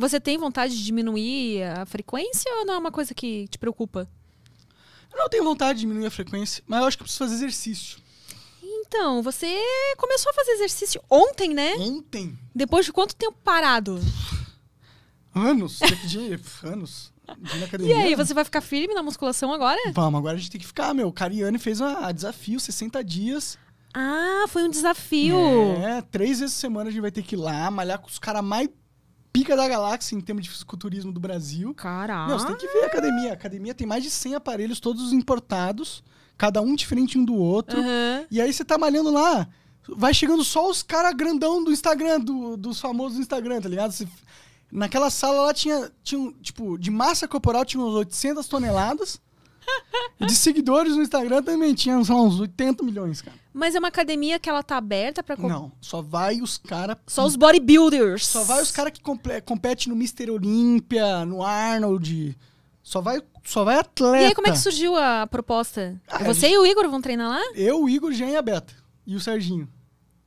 Você tem vontade de diminuir a frequência ou não é uma coisa que te preocupa? Eu não tenho vontade de diminuir a frequência, mas eu acho que eu preciso fazer exercício. Então, você começou a fazer exercício ontem, né? Ontem? Depois de quanto tempo parado? Anos, de anos. De academia, e aí, você vai ficar firme na musculação agora? Vamos, agora a gente tem que ficar, meu. Cariane fez um desafio, 60 dias. Ah, foi um desafio. É, três vezes por semana a gente vai ter que ir lá, malhar com os caras mais pica da galáxia em termos de fisiculturismo do Brasil. Caraca! Não, você tem que ver a academia. A academia tem mais de 100 aparelhos, todos importados, cada um diferente um do outro. Uhum. E aí você tá malhando lá, vai chegando só os caras grandão do Instagram, do, dos famosos do Instagram, tá ligado? Você, naquela sala lá tinha, tinha, tipo, de massa corporal tinha uns 800 toneladas. E de seguidores no Instagram também tinha, uns 80 milhões, cara. Mas é uma academia que ela tá aberta pra... Não, só vai os caras... Só os bodybuilders. Só vai os caras que compete competem no Mr. Olímpia, no Arnold. Só vai, só vai atleta. E aí, como é que surgiu a proposta? Ah, Você gente... e o Igor vão treinar lá? Eu, o Igor, Jean e a Beta. E o Serginho.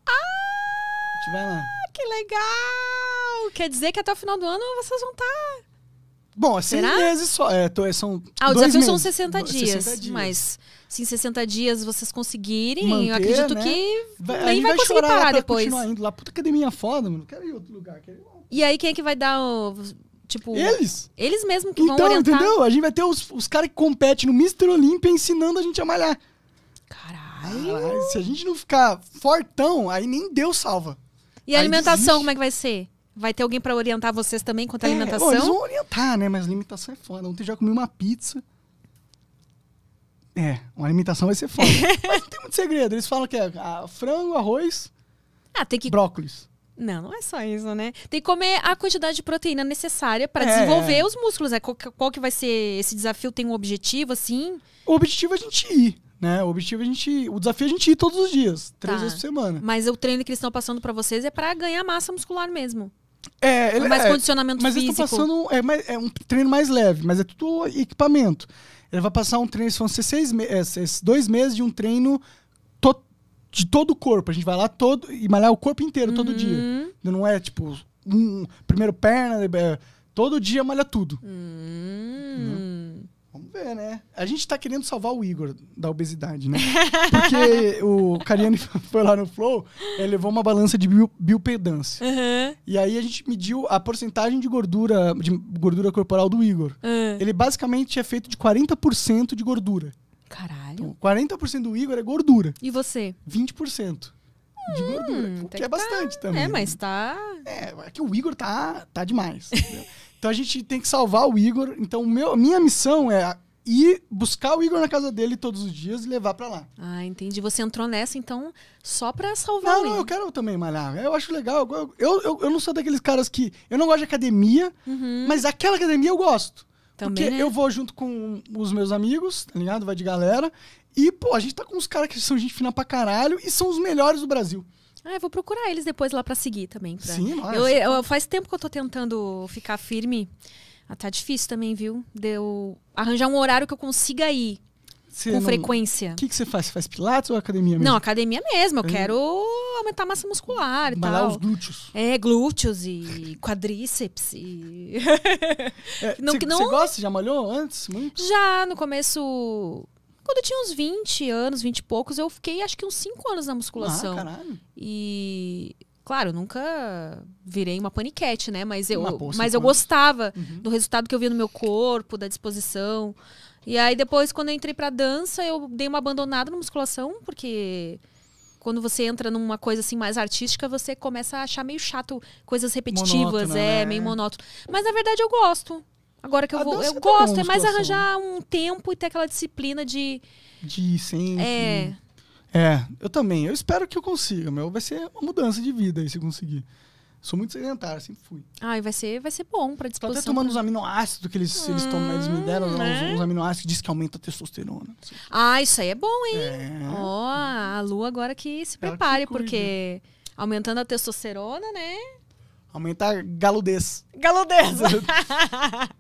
Ah! A gente vai lá. Que legal! Quer dizer que até o final do ano vocês vão estar... Tá... Bom, é seis Será? meses só. É, tô, são ah, o desafio meses. são 60 dias, 60 dias, Mas se em 60 dias vocês conseguirem, Manter, eu acredito né? que vai, nem vai, vai conseguir parar depois. Continuar indo lá. Puta academia foda, mano. Quero ir em outro lugar. Quero ir lá. E aí, quem é que vai dar o. Tipo, eles? Eles mesmo que então, vão orientar. Então, entendeu? A gente vai ter os, os caras que competem no Mr. Olímpia ensinando a gente a malhar. Caralho. Caralho. Se a gente não ficar fortão, aí nem Deus salva. E a aí alimentação, desiste. como é que vai ser? Vai ter alguém para orientar vocês também quanto à é, alimentação? Eles vão orientar, né? Mas alimentação é foda. Ontem já comi uma pizza. É, uma alimentação vai ser foda. mas não tem muito segredo. Eles falam que é ah, frango, arroz, ah, tem que... brócolis. Não, não é só isso, né? Tem que comer a quantidade de proteína necessária para é, desenvolver os músculos. É, qual, qual, que vai ser esse desafio? Tem um objetivo, assim? O objetivo é a gente ir, né? O objetivo é a gente O desafio é a gente ir todos os dias, três tá. vezes por semana. Mas o treino que eles estão passando para vocês é para ganhar massa muscular mesmo. É, ele, é mais é, condicionamento mas físico. Mas passando é, passando é um treino mais leve, mas é tudo equipamento. Ele vai passar um treino, vão ser seis me é, dois meses de um treino to de todo o corpo. A gente vai lá todo e malhar o corpo inteiro uhum. todo dia. Não é tipo um, primeiro perna, é, todo dia malha tudo. Uhum a gente tá querendo salvar o Igor da obesidade, né? Porque o Cariani foi lá no Flow, ele levou uma balança de biopedância. Uhum. E aí a gente mediu a porcentagem de gordura, de gordura corporal do Igor. Uhum. Ele basicamente é feito de 40% de gordura. Caralho. Então, 40% do Igor é gordura. E você? 20% de hum, gordura. Hum, que é tá- bastante tá, também. É, né? mas tá. É, é que o Igor tá, tá demais. então a gente tem que salvar o Igor. Então, meu, minha missão é e buscar o Igor na casa dele todos os dias e levar para lá. Ah, entendi. Você entrou nessa, então, só pra salvar não, Não, eu quero também malhar. Eu acho legal. Eu, eu, eu, não sou daqueles caras que... Eu não gosto de academia, uhum. mas aquela academia eu gosto. Também, porque né? eu vou junto com os meus amigos, tá ligado? Vai de galera. E, pô, a gente tá com uns caras que são gente fina pra caralho e são os melhores do Brasil. Ah, eu vou procurar eles depois lá pra seguir também. Pra... Sim, nossa. Eu, eu, faz tempo que eu tô tentando ficar firme ah, tá difícil também, viu? Deu arranjar um horário que eu consiga ir. Você com não... frequência. O que, que você faz? Você faz pilates ou academia mesmo? Não, academia mesmo. Eu é. quero aumentar a massa muscular e Malhar tal. os glúteos. É, glúteos e quadríceps. E... É, não, você, não... você gosta? Já malhou antes? Muito? Já, no começo... Quando eu tinha uns 20 anos, 20 e poucos, eu fiquei acho que uns 5 anos na musculação. Ah, caralho. E Claro, nunca virei uma paniquete, né? Mas eu, mas eu gostava uhum. do resultado que eu via no meu corpo, da disposição. E aí depois, quando eu entrei pra dança, eu dei uma abandonada na musculação, porque quando você entra numa coisa assim mais artística, você começa a achar meio chato coisas repetitivas, é, né? meio monótono. Mas na verdade eu gosto. Agora que eu a vou. Eu tá gosto, é mais arranjar um tempo e ter aquela disciplina de. De sempre. É. É, eu também. Eu espero que eu consiga, meu. Vai ser uma mudança de vida aí se conseguir. Sou muito sedentário, sempre fui. e vai ser, vai ser bom pra disposição. Tô até tomando pra... os aminoácidos que eles, hum, eles, tomam, eles me deram, hum, né? os, os aminoácidos que diz que aumenta a testosterona. Ah, isso aí é bom, hein? É. Ó, é. oh, a Lu agora que se prepare, que porque aumentando a testosterona, né? Aumentar galudez. Galudez!